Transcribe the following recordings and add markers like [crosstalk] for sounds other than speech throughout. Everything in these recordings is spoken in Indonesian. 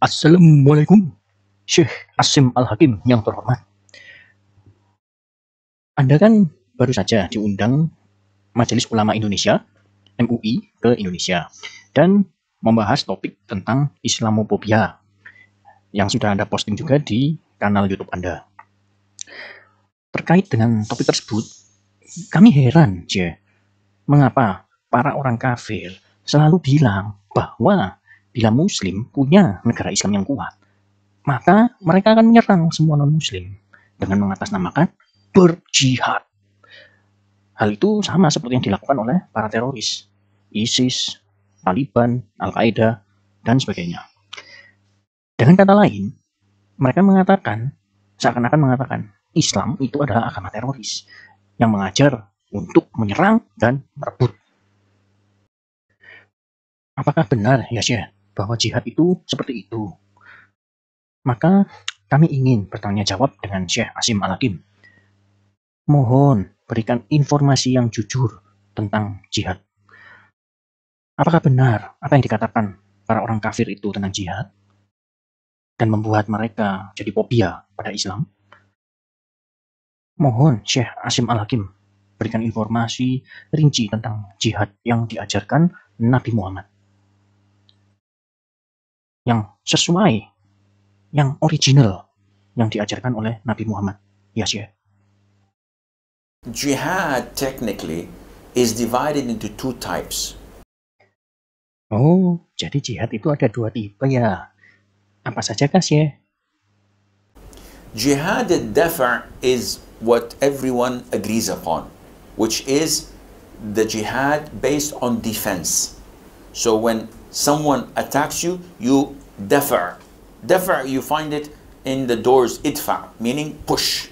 Assalamualaikum, Syekh Asim Al-Hakim yang terhormat. Anda kan baru saja diundang Majelis Ulama Indonesia, MUI, ke Indonesia. Dan membahas topik tentang Islamophobia yang sudah Anda posting juga di kanal YouTube Anda. Terkait dengan topik tersebut, kami heran, Je, mengapa para orang kafir selalu bilang bahwa Bila Muslim punya negara Islam yang kuat, maka mereka akan menyerang semua non-Muslim dengan mengatasnamakan berjihad. Hal itu sama seperti yang dilakukan oleh para teroris, ISIS, Taliban, Al-Qaeda, dan sebagainya. Dengan kata lain, mereka mengatakan, seakan-akan mengatakan, Islam itu adalah agama teroris yang mengajar untuk menyerang dan merebut. Apakah benar ya bahwa jihad itu seperti itu. Maka kami ingin bertanya jawab dengan Syekh Asim Al-Hakim. Mohon berikan informasi yang jujur tentang jihad. Apakah benar apa yang dikatakan para orang kafir itu tentang jihad? Dan membuat mereka jadi fobia pada Islam? Mohon Syekh Asim Al-Hakim berikan informasi rinci tentang jihad yang diajarkan Nabi Muhammad yang sesuai, yang original, yang diajarkan oleh Nabi Muhammad. Ya, yes, Syekh. Jihad technically is divided into two types. Oh, jadi jihad itu ada dua tipe ya. Apa saja kas ya? Jihad dafa is what everyone agrees upon, which is the jihad based on defense. So when someone attacks you, you dafa'. Dafa', you find it in the doors idfa, meaning push.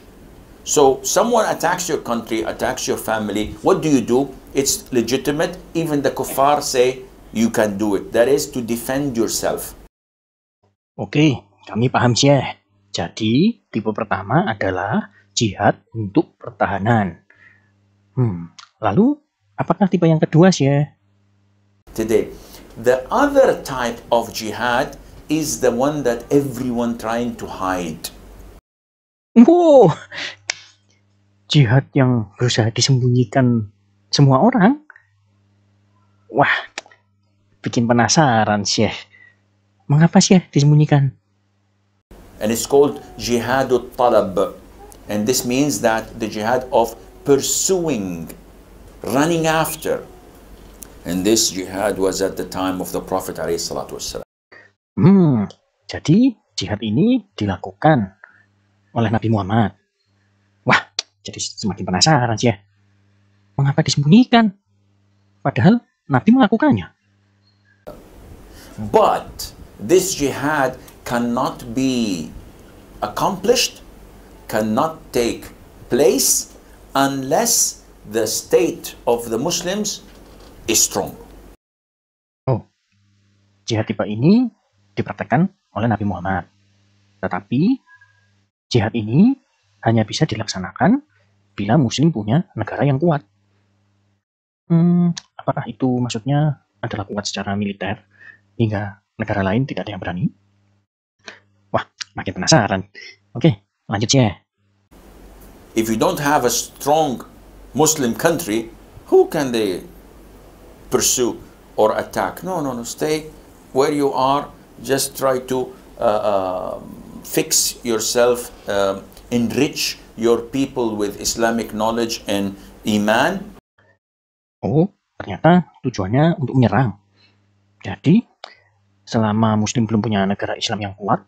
So someone attacks your country, attacks your family, what do you do? It's legitimate. Even the kuffar say you can do it. That is to defend yourself. Oke, kami paham sih. Eh. Jadi, tipe pertama adalah jihad untuk pertahanan. Hmm, lalu apakah tipe yang kedua sih? Eh? Today, the other type of jihad is the one that everyone trying to hide. Wow, jihad yang berusaha disembunyikan semua orang. Wah, bikin penasaran sih. Mengapa sih disembunyikan? And it's called jihadut talab. And this means that the jihad of pursuing, running after. And this jihad was at the time of the Prophet ﷺ. Jadi jihad ini dilakukan oleh Nabi Muhammad. Wah, jadi semakin penasaran sih ya. Mengapa disembunyikan? Padahal Nabi melakukannya. But this jihad cannot be accomplished, cannot take place unless the state of the Muslims is strong. Oh, jihad tipe ini dipraktekkan oleh Nabi Muhammad. Tetapi jihad ini hanya bisa dilaksanakan bila muslim punya negara yang kuat. Hmm, apakah itu maksudnya adalah kuat secara militer hingga negara lain tidak ada yang berani? Wah, makin penasaran. Oke, lanjut ya. If you don't have a strong Muslim country, who can they pursue or attack? No, no, no. Stay where you are just try to uh, um, fix yourself, um, enrich your people with Islamic knowledge and iman. Oh, ternyata tujuannya untuk menyerang. Jadi, selama Muslim belum punya negara Islam yang kuat,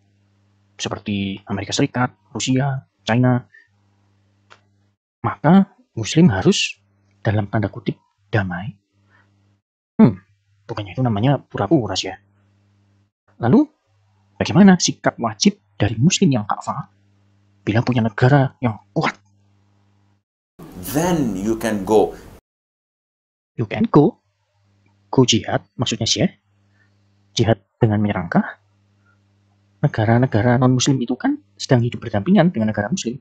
seperti Amerika Serikat, Rusia, China, maka Muslim harus dalam tanda kutip damai. Hmm, bukannya itu namanya pura-pura sih ya. Lalu, bagaimana sikap wajib dari muslim yang kafah bila punya negara yang kuat? Then you can go. You can go. Go jihad, maksudnya sih ya. Jihad dengan menyerangkah? Negara-negara non-muslim itu kan sedang hidup berdampingan dengan negara muslim.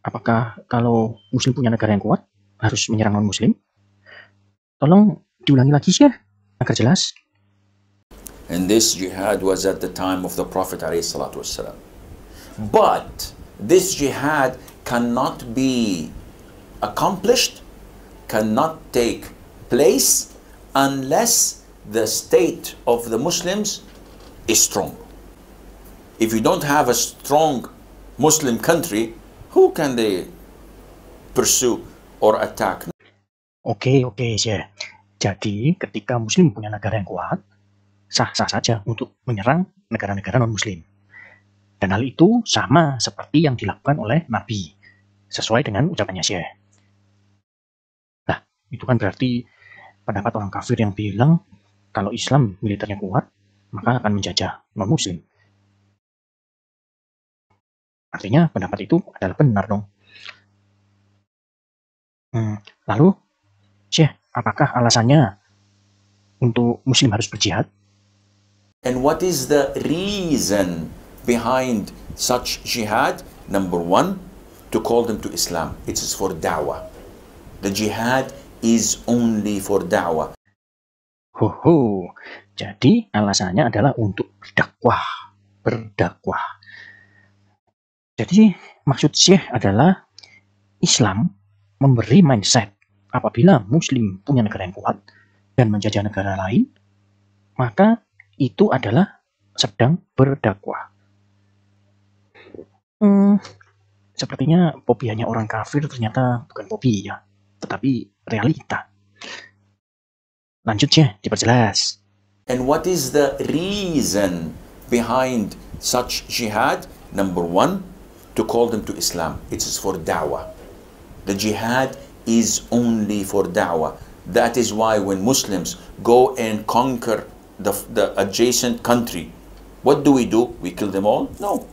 Apakah kalau muslim punya negara yang kuat, harus menyerang non-muslim? Tolong diulangi lagi sih ya, agar jelas. And this jihad was at the time of the Prophet ﷺ. But this jihad cannot be accomplished, cannot take place unless the state of the Muslims is strong. If you don't have a strong Muslim country, who can they pursue or attack? okay, okay, yeah. Jadi, ketika Muslim punya negara yang kuat, sah-sah saja untuk menyerang negara-negara non-muslim. Dan hal itu sama seperti yang dilakukan oleh Nabi, sesuai dengan ucapannya Syekh. Nah, itu kan berarti pendapat orang kafir yang bilang kalau Islam militernya kuat, maka akan menjajah non-muslim. Artinya pendapat itu adalah benar dong. Hmm, lalu, Syekh, apakah alasannya untuk muslim harus berjihad? And what is the reason behind such jihad? Number one, to call them to Islam. It is for da'wah. The jihad is only for da'wah. Ho ho. jadi alasannya adalah untuk berdakwah. Berdakwah. Jadi maksud Syekh adalah Islam memberi mindset apabila Muslim punya negara yang kuat dan menjajah negara lain, maka itu adalah sedang berdakwah. Hmm, sepertinya hanya orang kafir ternyata bukan popi ya, tetapi realita. Lanjutnya diperjelas. And what is the reason behind such jihad? Number one, to call them to Islam. It is for da'wah. The jihad is only for da'wah. That is why when Muslims go and conquer the, the adjacent country. What do we do? We kill them all? No.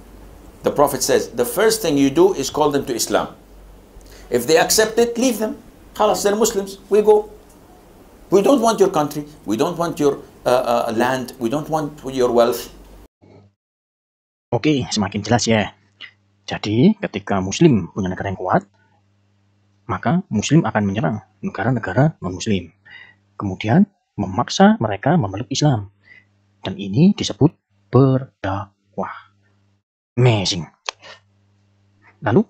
The Prophet says, the first thing you do is call them to Islam. If they accept it, leave them. Khalas, they're Muslims. We go. We don't want your country. We don't want your uh, uh, land. We don't want your wealth. Oke, semakin jelas ya. Jadi, ketika Muslim punya negara yang kuat, maka Muslim akan menyerang negara-negara non-Muslim. Kemudian, memaksa mereka memeluk Islam. Dan ini disebut berdakwah. Amazing. Lalu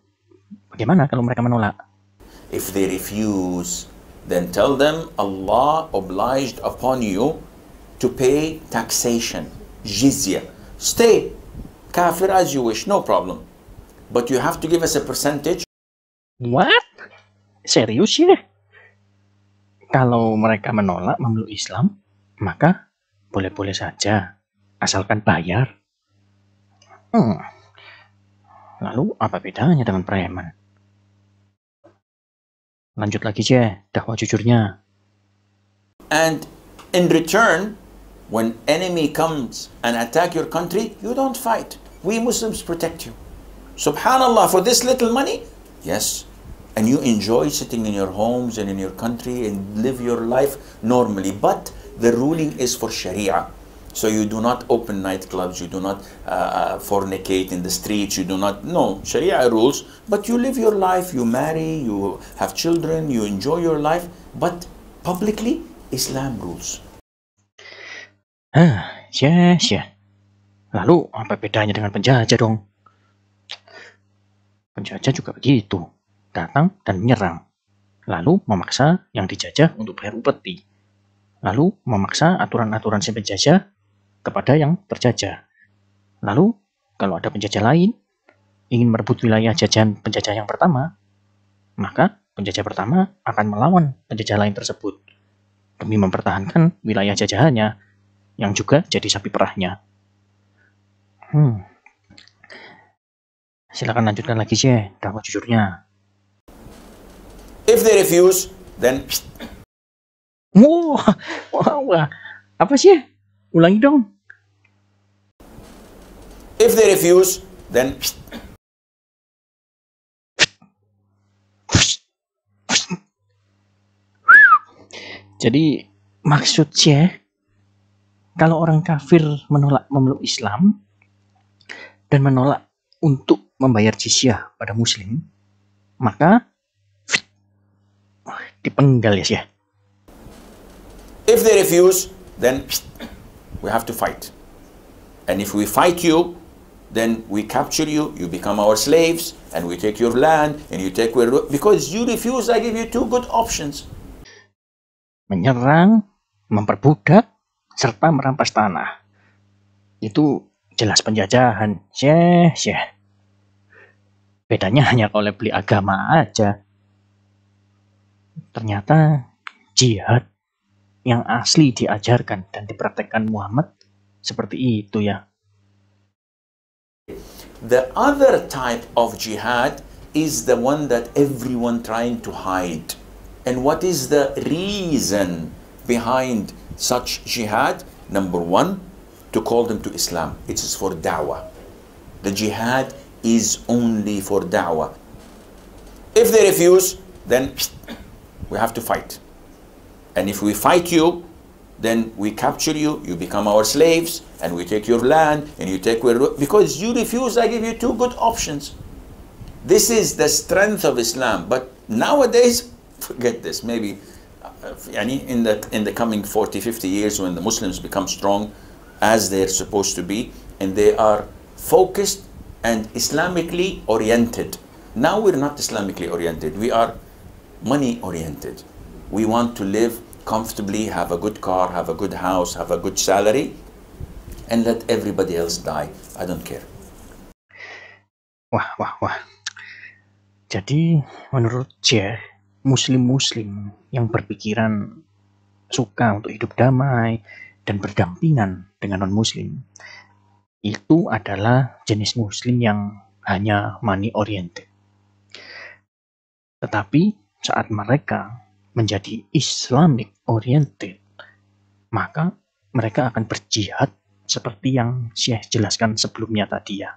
bagaimana kalau mereka menolak? If they refuse, then tell them Allah obliged upon you to pay taxation, jizya. Stay kafir as you wish, no problem. But you have to give us a percentage. What? Serius ya? Kalau mereka menolak memeluk Islam, maka boleh-boleh saja, asalkan bayar. Hmm. Lalu apa bedanya dengan preman? Lanjut lagi Je, dakwah jujurnya. And in return, when enemy comes and attack your country, you don't fight. We Muslims protect you. Subhanallah, for this little money? Yes, and you enjoy sitting in your homes and in your country and live your life normally. But the ruling is for Sharia. So you do not open nightclubs, you do not uh, uh fornicate in the streets, you do not, no, Sharia rules, but you live your life, you marry, you have children, you enjoy your life, but publicly, Islam rules. Ah, yes, yeah. Lalu apa bedanya dengan penjajah dong? Penjajah juga begitu. datang dan menyerang, lalu memaksa yang dijajah untuk bayar upeti, lalu memaksa aturan-aturan si penjajah kepada yang terjajah. Lalu, kalau ada penjajah lain ingin merebut wilayah jajahan penjajah yang pertama, maka penjajah pertama akan melawan penjajah lain tersebut demi mempertahankan wilayah jajahannya yang juga jadi sapi perahnya. Hmm. Silakan lanjutkan lagi sih, dakwah jujurnya. If they refuse, then Wow, apa sih? Ulangi dong. If they refuse, then Jadi maksudnya kalau orang kafir menolak memeluk Islam dan menolak untuk membayar jizyah pada muslim, maka dipenggal ya sih. If they refuse, then we have to fight. And if we fight you, then we capture you, you become our slaves, and we take your land, and you take where Because you refuse, I give you two good options. Menyerang, memperbudak, serta merampas tanah. Itu jelas penjajahan, syeh, syeh. Bedanya hanya oleh beli agama aja. Ternyata jihad yang asli diajarkan dan dipraktekkan Muhammad seperti itu ya. The other type of jihad is the one that everyone trying to hide. And what is the reason behind such jihad? Number one, to call them to Islam. It is for da'wah. The jihad is only for da'wah. If they refuse, then we have to fight. And if we fight you, then we capture you, you become our slaves, and we take your land, and you take where, because you refuse, I give you two good options. This is the strength of Islam. But nowadays, [laughs] forget this, maybe uh, in the, in the coming 40, 50 years when the Muslims become strong as they're supposed to be, and they are focused and Islamically oriented. Now we're not Islamically oriented. We are money oriented. We want to live comfortably, have a good car, have a good house, have a good salary, and let everybody else die. I don't care. Wah, wah, wah. Jadi, menurut saya muslim-muslim yang berpikiran suka untuk hidup damai dan berdampingan dengan non-muslim itu adalah jenis muslim yang hanya money oriented. Tetapi saat mereka menjadi Islamic oriented, maka mereka akan berjihad seperti yang Syekh jelaskan sebelumnya tadi ya.